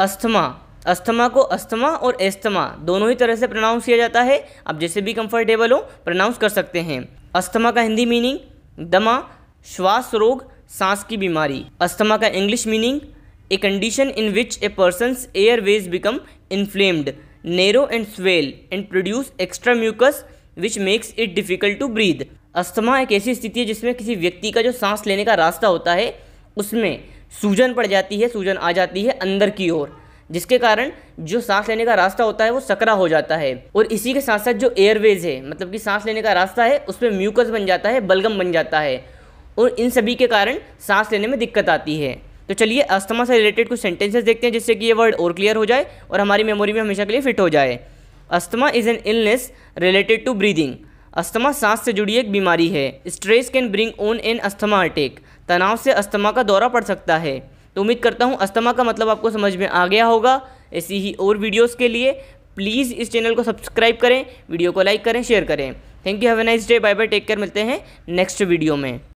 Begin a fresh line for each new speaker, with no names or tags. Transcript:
asthma asthma को asthma और asthma दोनों ही तरह से प्रोनाउंस किया जाता है आप जैसे भी कंफर्टेबल हो प्रोनाउंस कर सकते हैं अस्थमा का हिंदी मीनिंग दमा श्वास रोग सांस की बीमारी अस्थमा का English meaning a condition in which a person's airways become inflamed narrow and swell and produce extra mucus which makes it difficult to breathe asthma एक ऐसी स्थिति है जिसमें किसी व्यक्ति का जो सांस लेने का रास्ता होता है उसमें सूजन पड़ जाती है सूजन आ जाती है अंदर की ओर जिसके कारण जो सांस लेने का रास्ता होता है वो सकरा हो जाता है और इसी के साथ साथ जो एयरवेज है मतलब कि सांस लेने का रास्ता है उस पर म्यूकस बन जाता है बलगम बन जाता है और इन सभी के कारण सांस लेने में दिक्कत आती है तो चलिए अस्थमा से रिलेटेड कुछ सेंटेंसेस देखते हैं जिससे कि ये वर्ड और क्लियर हो जाए और हमारी मेमोरी में हमेशा के लिए फिट हो जाए asthma is an illness related to breathing asthma सांस से जुड़ी एक बीमारी है stress can bring on an asthma attack तनाव से अस्थमा का दौरा पड़ सकता है तो उम्मीद करता हूँ अस्थमा का मतलब आपको समझ में आ गया होगा ऐसी ही और वीडियोज़ के लिए प्लीज़ इस चैनल को सब्सक्राइब करें वीडियो को लाइक करें शेयर करें thank you have a nice day bye bye take care मिलते हैं नेक्स्ट वीडियो में